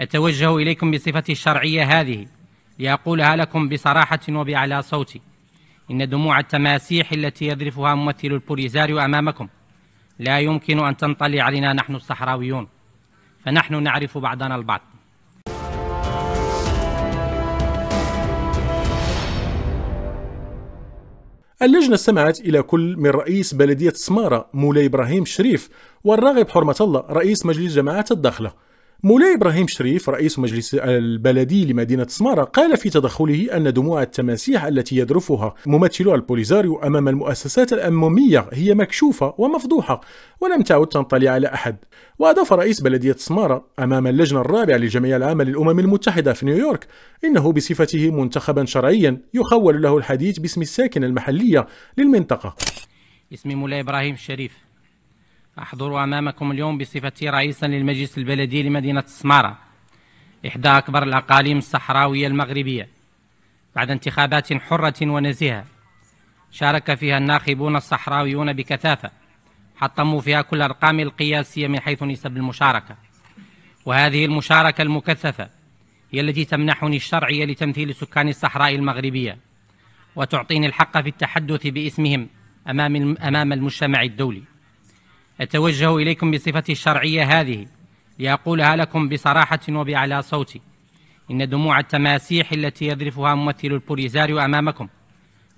أتوجه إليكم بصفتي الشرعية هذه لأقولها لكم بصراحة وبأعلى صوتي إن دموع التماسيح التي يذرفها ممثل البوليزاريو أمامكم لا يمكن أن تنطلي علينا نحن الصحراويون فنحن نعرف بعضنا البعض اللجنة استمعت إلى كل من رئيس بلدية سمارة مولاي إبراهيم شريف والراغب حرمة الله رئيس مجلس جماعة الداخلة مولاي إبراهيم شريف رئيس مجلس البلدي لمدينة سمارة قال في تدخله أن دموع التماسيح التي يذرفها ممثلو البوليزاريو أمام المؤسسات الأممية هي مكشوفة ومفضوحة ولم تعد تنطلي على أحد وأضاف رئيس بلدية سمارة أمام اللجنة الرابعة للجمعية العامة للأمم المتحدة في نيويورك إنه بصفته منتخبا شرعيا يخول له الحديث باسم الساكنة المحلية للمنطقة اسمي مولاي إبراهيم الشريف أحضر أمامكم اليوم بصفتي رئيسا للمجلس البلدي لمدينة السمارة إحدى أكبر الأقاليم الصحراوية المغربية بعد انتخابات حرة ونزيهة شارك فيها الناخبون الصحراويون بكثافة حطموا فيها كل الأرقام القياسية من حيث نسب المشاركة وهذه المشاركة المكثفة هي التي تمنحني الشرعية لتمثيل سكان الصحراء المغربية وتعطيني الحق في التحدث باسمهم أمام المجتمع الدولي أتوجه إليكم بصفتي الشرعية هذه لأقولها لكم بصراحة وبأعلى صوتي إن دموع التماسيح التي يذرفها ممثل البوليزاريو أمامكم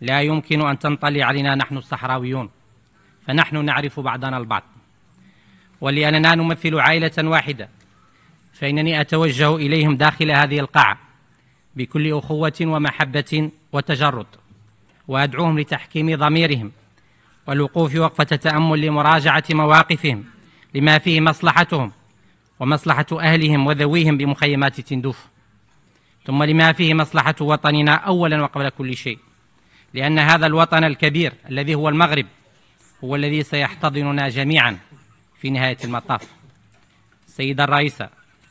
لا يمكن أن تنطلي علينا نحن الصحراويون فنحن نعرف بعضنا البعض ولأننا نمثل عائلة واحدة فإنني أتوجه إليهم داخل هذه القاعة بكل أخوة ومحبة وتجرد وأدعوهم لتحكيم ضميرهم والوقوف وقفة تأمل لمراجعة مواقفهم لما فيه مصلحتهم ومصلحة أهلهم وذويهم بمخيمات تندوف ثم لما فيه مصلحة وطننا أولا وقبل كل شيء لأن هذا الوطن الكبير الذي هو المغرب هو الذي سيحتضننا جميعا في نهاية المطاف سيد الرئيس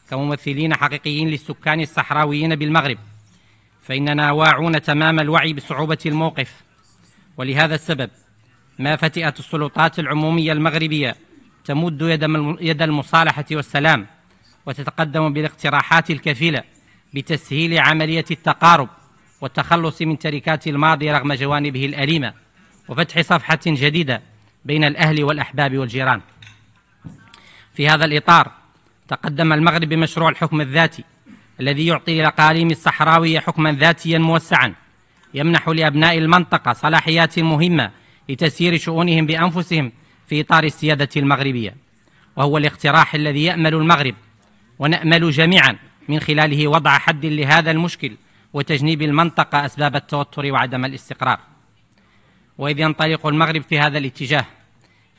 كممثلين حقيقيين للسكان الصحراويين بالمغرب فإننا واعون تمام الوعي بصعوبة الموقف ولهذا السبب ما فتئت السلطات العمومية المغربية تمد يد المصالحة والسلام وتتقدم بالاقتراحات الكفيلة بتسهيل عملية التقارب والتخلص من تركات الماضي رغم جوانبه الأليمة وفتح صفحة جديدة بين الأهل والأحباب والجيران في هذا الإطار تقدم المغرب بمشروع الحكم الذاتي الذي يعطي الأقاليم الصحراوية حكما ذاتيا موسعا يمنح لأبناء المنطقة صلاحيات مهمة لتسيير شؤونهم بأنفسهم في إطار السيادة المغربية وهو الاقتراح الذي يأمل المغرب ونأمل جميعا من خلاله وضع حد لهذا المشكل وتجنيب المنطقة أسباب التوتر وعدم الاستقرار وإذ ينطلق المغرب في هذا الاتجاه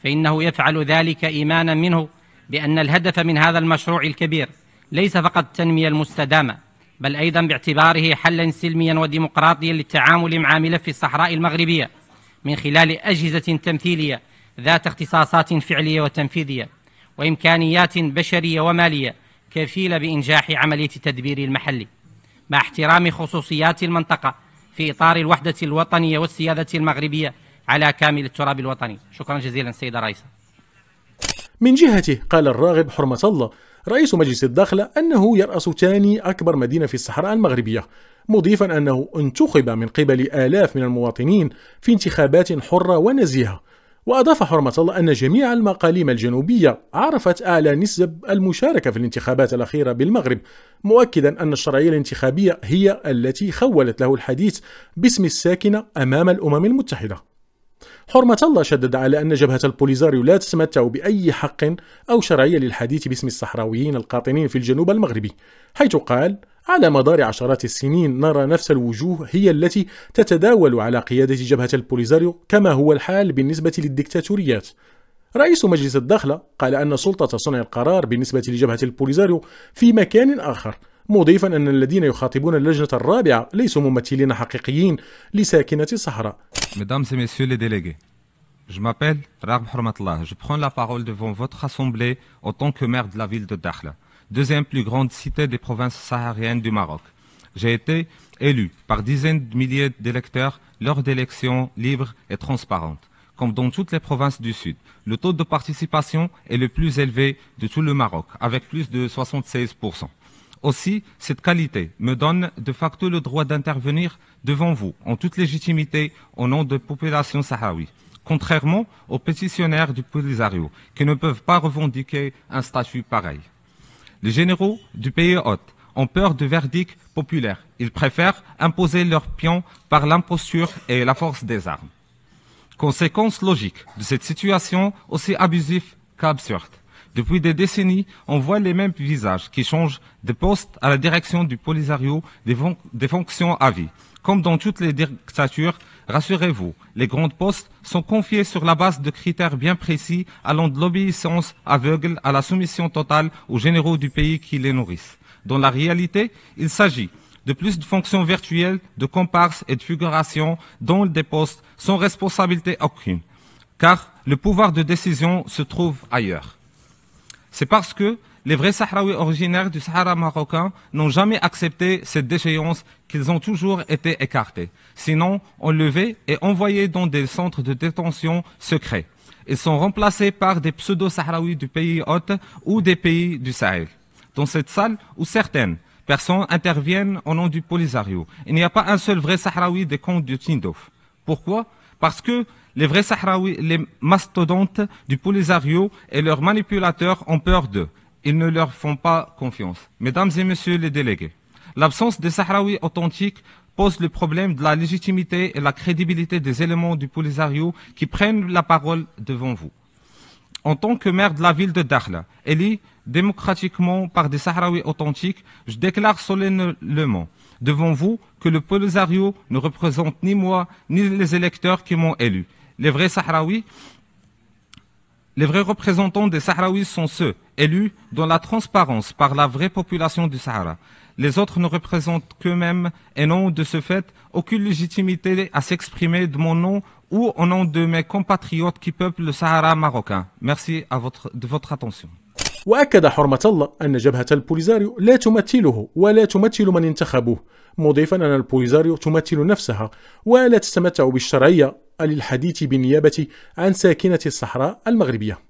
فإنه يفعل ذلك إيمانا منه بأن الهدف من هذا المشروع الكبير ليس فقط التنمية المستدامة بل أيضا باعتباره حلا سلميا وديمقراطيا للتعامل مع ملف الصحراء المغربية من خلال أجهزة تمثيلية ذات اختصاصات فعلية وتنفيذية وإمكانيات بشرية ومالية كفيلة بإنجاح عملية التدبير المحلي مع احترام خصوصيات المنطقة في إطار الوحدة الوطنية والسيادة المغربية على كامل التراب الوطني شكرا جزيلا سيدة رئيسة من جهته قال الراغب حرمة الله رئيس مجلس الداخلة أنه يرأس ثاني أكبر مدينة في الصحراء المغربية مضيفا أنه انتخب من قبل آلاف من المواطنين في انتخابات حرة ونزيهة وأضاف حرمة الله أن جميع المقاليم الجنوبية عرفت أعلى نسب المشاركة في الانتخابات الأخيرة بالمغرب مؤكدا أن الشرعية الانتخابية هي التي خولت له الحديث باسم الساكنة أمام الأمم المتحدة حرمة الله شدد على أن جبهة البوليزاريو لا تتمتع بأي حق أو شرعية للحديث باسم الصحراويين القاطنين في الجنوب المغربي حيث قال على مدار عشرات السنين نرى نفس الوجوه هي التي تتداول على قيادة جبهة البوليزاريو كما هو الحال بالنسبة للديكتاتوريات رئيس مجلس الداخلة قال أن سلطة صنع القرار بالنسبة لجبهة البوليزاريو في مكان آخر مضيفا أن الذين يخاطبون اللجنة الرابعة ليسوا ممثلين حقيقيين لساكنة الصحراء Mesdames ميسيو messieurs je m'appelle Ragb Hormatla. Je prends la parole devant votre assemblée en tant que maire de la ville de Dakhla. deuxième plus grande cité des provinces sahariennes du Maroc. J'ai été élu par dizaines de milliers d'électeurs lors d'élections libres et transparentes. Comme dans toutes les provinces du Sud, le taux de participation est le plus élevé de tout le Maroc, avec plus de 76%. Aussi, cette qualité me donne de facto le droit d'intervenir devant vous, en toute légitimité, au nom de populations saharienne. contrairement aux pétitionnaires du Polisario, qui ne peuvent pas revendiquer un statut pareil. Les généraux du pays hôte ont peur du verdict populaire. Ils préfèrent imposer leur pion par l'imposture et la force des armes. Conséquence logique de cette situation aussi abusive qu'absurde. Depuis des décennies, on voit les mêmes visages qui changent de poste à la direction du Polisario des fonctions à vie. Comme dans toutes les dictatures, rassurez-vous, les grandes postes sont confiés sur la base de critères bien précis allant de l'obéissance aveugle à la soumission totale aux généraux du pays qui les nourrissent. Dans la réalité, il s'agit de plus de fonctions virtuelles, de comparses et de figurations dont des postes sans responsabilité aucune, car le pouvoir de décision se trouve ailleurs. C'est parce que les vrais Sahraouis originaires du Sahara marocain n'ont jamais accepté cette déchéance qu'ils ont toujours été écartés, sinon enlevés et envoyés dans des centres de détention secrets. Ils sont remplacés par des pseudo-Sahraouis du pays hôte ou des pays du Sahel. Dans cette salle, où certaines personnes interviennent au nom du Polisario, il n'y a pas un seul vrai Sahraoui des comptes du Tindouf. Pourquoi Parce que les vrais Sahraouis, les mastodontes du Polisario et leurs manipulateurs ont peur d'eux ils ne leur font pas confiance. Mesdames et messieurs les délégués, l'absence de Sahraouis authentiques pose le problème de la légitimité et la crédibilité des éléments du Polisario qui prennent la parole devant vous. En tant que maire de la ville de Dakhla, élu démocratiquement par des Sahraouis authentiques, je déclare solennellement devant vous que le Polisario ne représente ni moi, ni les électeurs qui m'ont élu. Les vrais Sahraouis les vrais représentants des Sahraouis sont ceux élus dans la transparence par la vraie population du Sahara. Les autres ne représentent qu'eux-mêmes et n'ont de ce fait aucune légitimité à s'exprimer de mon nom ou au nom de mes compatriotes qui peuplent le Sahara marocain. Merci de votre attention. وأكد حرمة الله أن جبهة البوليزاريو لا تمثله ولا تمثل من انتخبوه مضيفا أن البوليزاريو تمثل نفسها ولا تتمتع بالشرعية للحديث بالنيابة عن ساكنة الصحراء المغربية